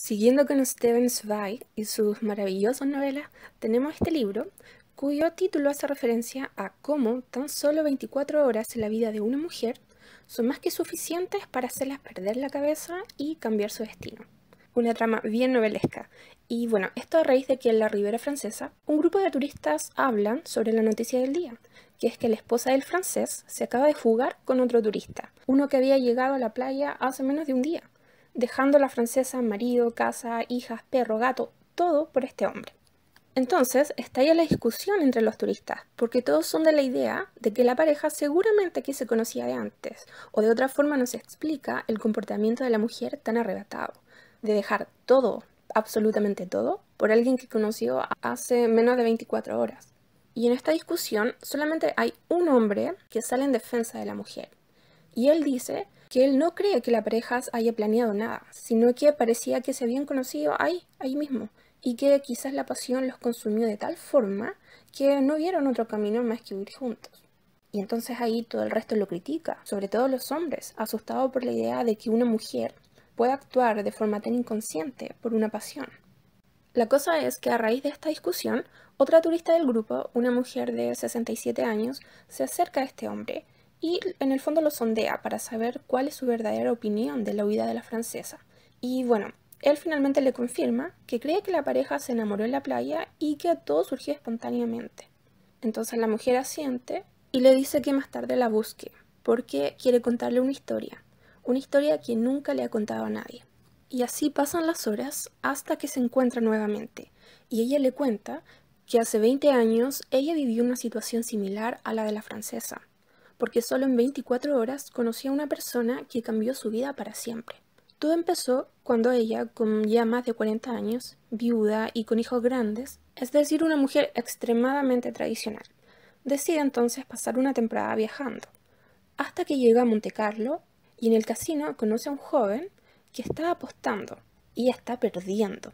Siguiendo con Stephen Zweig y sus maravillosas novelas, tenemos este libro cuyo título hace referencia a cómo tan solo 24 horas en la vida de una mujer son más que suficientes para hacerlas perder la cabeza y cambiar su destino. Una trama bien novelesca. Y bueno, esto a raíz de que en la Ribera Francesa un grupo de turistas hablan sobre la noticia del día, que es que la esposa del francés se acaba de fugar con otro turista, uno que había llegado a la playa hace menos de un día dejando a la francesa, marido, casa, hijas, perro, gato, todo por este hombre. Entonces, está estalla la discusión entre los turistas, porque todos son de la idea de que la pareja seguramente aquí se conocía de antes, o de otra forma no se explica el comportamiento de la mujer tan arrebatado, de dejar todo, absolutamente todo, por alguien que conoció hace menos de 24 horas. Y en esta discusión solamente hay un hombre que sale en defensa de la mujer, y él dice que él no cree que la pareja haya planeado nada, sino que parecía que se habían conocido ahí, ahí mismo, y que quizás la pasión los consumió de tal forma que no vieron otro camino más que huir juntos. Y entonces ahí todo el resto lo critica, sobre todo los hombres, asustados por la idea de que una mujer pueda actuar de forma tan inconsciente por una pasión. La cosa es que a raíz de esta discusión, otra turista del grupo, una mujer de 67 años, se acerca a este hombre y en el fondo lo sondea para saber cuál es su verdadera opinión de la vida de la francesa. Y bueno, él finalmente le confirma que cree que la pareja se enamoró en la playa y que todo surgió espontáneamente. Entonces la mujer asiente y le dice que más tarde la busque, porque quiere contarle una historia, una historia que nunca le ha contado a nadie. Y así pasan las horas hasta que se encuentra nuevamente, y ella le cuenta que hace 20 años ella vivió una situación similar a la de la francesa, porque solo en 24 horas conocí a una persona que cambió su vida para siempre. Todo empezó cuando ella, con ya más de 40 años, viuda y con hijos grandes, es decir, una mujer extremadamente tradicional, decide entonces pasar una temporada viajando, hasta que llega a Monte Carlo y en el casino conoce a un joven que está apostando y está perdiendo.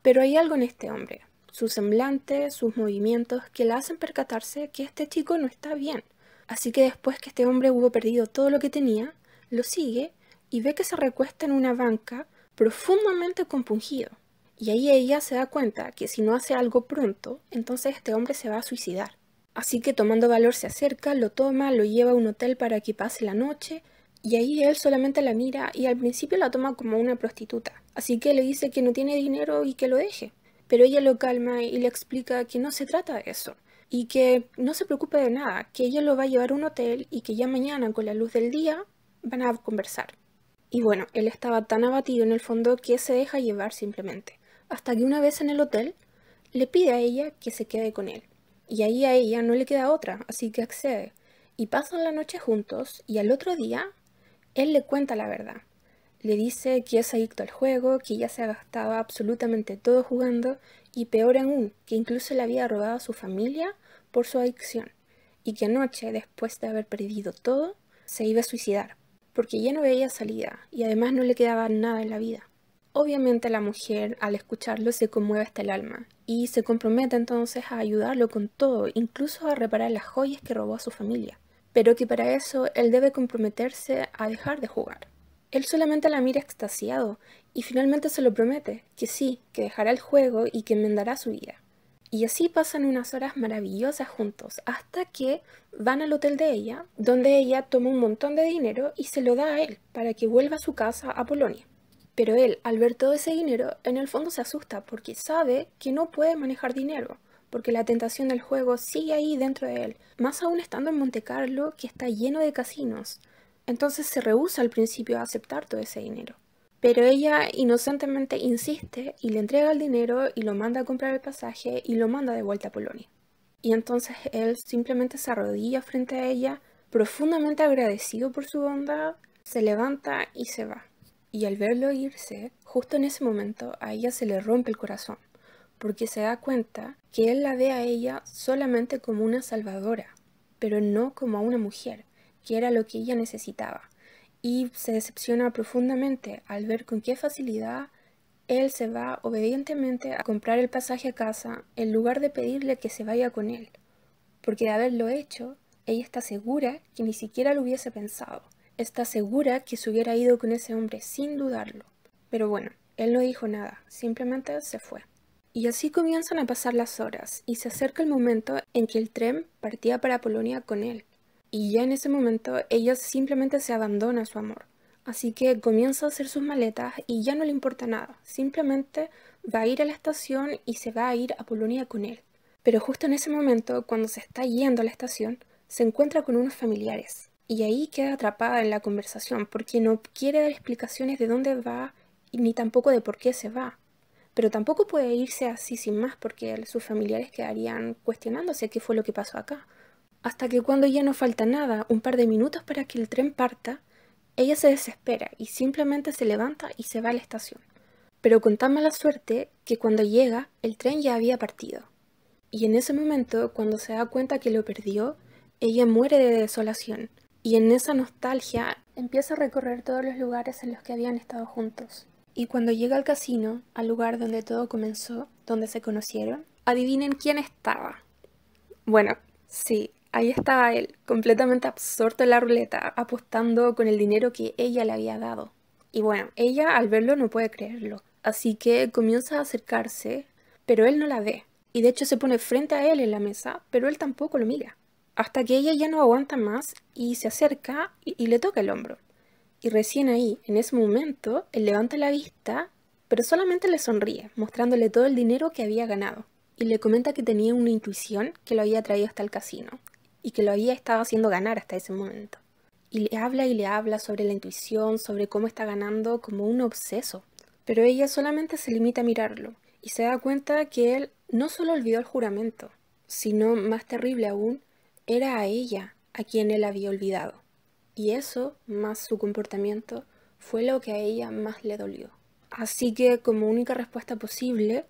Pero hay algo en este hombre, su semblante, sus movimientos, que la hacen percatarse que este chico no está bien, Así que después que este hombre hubo perdido todo lo que tenía, lo sigue y ve que se recuesta en una banca profundamente compungido. Y ahí ella se da cuenta que si no hace algo pronto, entonces este hombre se va a suicidar. Así que tomando valor se acerca, lo toma, lo lleva a un hotel para que pase la noche, y ahí él solamente la mira y al principio la toma como una prostituta. Así que le dice que no tiene dinero y que lo deje. Pero ella lo calma y le explica que no se trata de eso, y que no se preocupe de nada, que ella lo va a llevar a un hotel y que ya mañana con la luz del día van a conversar. Y bueno, él estaba tan abatido en el fondo que se deja llevar simplemente, hasta que una vez en el hotel le pide a ella que se quede con él. Y ahí a ella no le queda otra, así que accede. Y pasan la noche juntos y al otro día él le cuenta la verdad. Le dice que es adicto al juego, que ya se ha gastado absolutamente todo jugando y peor aún, que incluso le había robado a su familia por su adicción y que anoche, después de haber perdido todo, se iba a suicidar, porque ya no veía salida y además no le quedaba nada en la vida. Obviamente la mujer al escucharlo se conmueve hasta el alma y se compromete entonces a ayudarlo con todo, incluso a reparar las joyas que robó a su familia, pero que para eso él debe comprometerse a dejar de jugar. Él solamente la mira extasiado y finalmente se lo promete, que sí, que dejará el juego y que enmendará su vida. Y así pasan unas horas maravillosas juntos, hasta que van al hotel de ella, donde ella toma un montón de dinero y se lo da a él para que vuelva a su casa a Polonia. Pero él, al ver todo ese dinero, en el fondo se asusta porque sabe que no puede manejar dinero, porque la tentación del juego sigue ahí dentro de él, más aún estando en Monte Carlo, que está lleno de casinos. Entonces se rehúsa al principio a aceptar todo ese dinero. Pero ella inocentemente insiste y le entrega el dinero y lo manda a comprar el pasaje y lo manda de vuelta a Polonia. Y entonces él simplemente se arrodilla frente a ella, profundamente agradecido por su bondad, se levanta y se va. Y al verlo irse, justo en ese momento a ella se le rompe el corazón, porque se da cuenta que él la ve a ella solamente como una salvadora, pero no como a una mujer, que era lo que ella necesitaba y se decepciona profundamente al ver con qué facilidad él se va obedientemente a comprar el pasaje a casa en lugar de pedirle que se vaya con él, porque de haberlo hecho, ella está segura que ni siquiera lo hubiese pensado, está segura que se hubiera ido con ese hombre sin dudarlo. Pero bueno, él no dijo nada, simplemente se fue. Y así comienzan a pasar las horas y se acerca el momento en que el tren partía para Polonia con él y ya en ese momento ella simplemente se abandona a su amor. Así que comienza a hacer sus maletas y ya no le importa nada, simplemente va a ir a la estación y se va a ir a Polonia con él. Pero justo en ese momento, cuando se está yendo a la estación, se encuentra con unos familiares y ahí queda atrapada en la conversación porque no quiere dar explicaciones de dónde va ni tampoco de por qué se va. Pero tampoco puede irse así sin más porque sus familiares quedarían cuestionándose qué fue lo que pasó acá hasta que cuando ya no falta nada, un par de minutos para que el tren parta, ella se desespera y simplemente se levanta y se va a la estación. Pero con tan mala suerte que cuando llega, el tren ya había partido. Y en ese momento, cuando se da cuenta que lo perdió, ella muere de desolación. Y en esa nostalgia empieza a recorrer todos los lugares en los que habían estado juntos. Y cuando llega al casino, al lugar donde todo comenzó, donde se conocieron, adivinen quién estaba. Bueno, sí, Ahí estaba él, completamente absorto en la ruleta, apostando con el dinero que ella le había dado. Y bueno, ella al verlo no puede creerlo, así que comienza a acercarse, pero él no la ve. Y de hecho se pone frente a él en la mesa, pero él tampoco lo mira. Hasta que ella ya no aguanta más y se acerca y, le toca el hombro. Y recién ahí, en ese momento, él levanta la vista, pero solamente le sonríe, mostrándole todo el dinero que había ganado. Y le comenta que tenía una intuición que lo había traído hasta el casino, y que lo había estado haciendo ganar hasta ese momento. Y le habla y le habla sobre la intuición, sobre cómo está ganando como un obseso. Pero ella solamente se limita a mirarlo y se da cuenta que él no solo olvidó el juramento, sino, más terrible aún, era a ella a quien él había olvidado. Y eso, más su comportamiento, fue lo que a ella más le dolió. Así que, como única respuesta posible,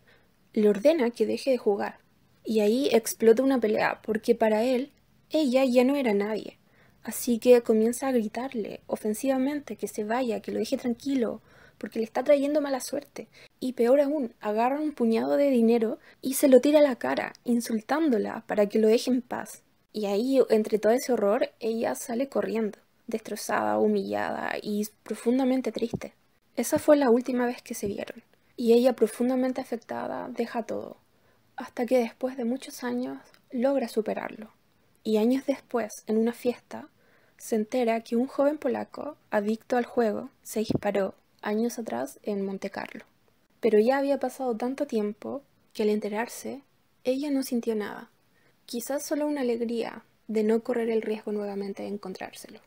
le ordena que deje de jugar. Y ahí explota una pelea, porque para él ella ya no era nadie, así que comienza a gritarle ofensivamente que se vaya, que lo deje tranquilo, porque le está trayendo mala suerte. Y peor aún, agarra un puñado de dinero y se lo tira a la cara, insultándola para que lo deje en paz. Y ahí, entre todo ese horror, ella sale corriendo, destrozada, humillada y profundamente triste. Esa fue la última vez que se vieron, y ella profundamente afectada deja todo, hasta que después de muchos años logra superarlo y años después, en una fiesta, se entera que un joven polaco, adicto al juego, se disparó años atrás en Monte Carlo. Pero ya había pasado tanto tiempo que al enterarse, ella no sintió nada, quizás solo una alegría de no correr el riesgo nuevamente de encontrárselo.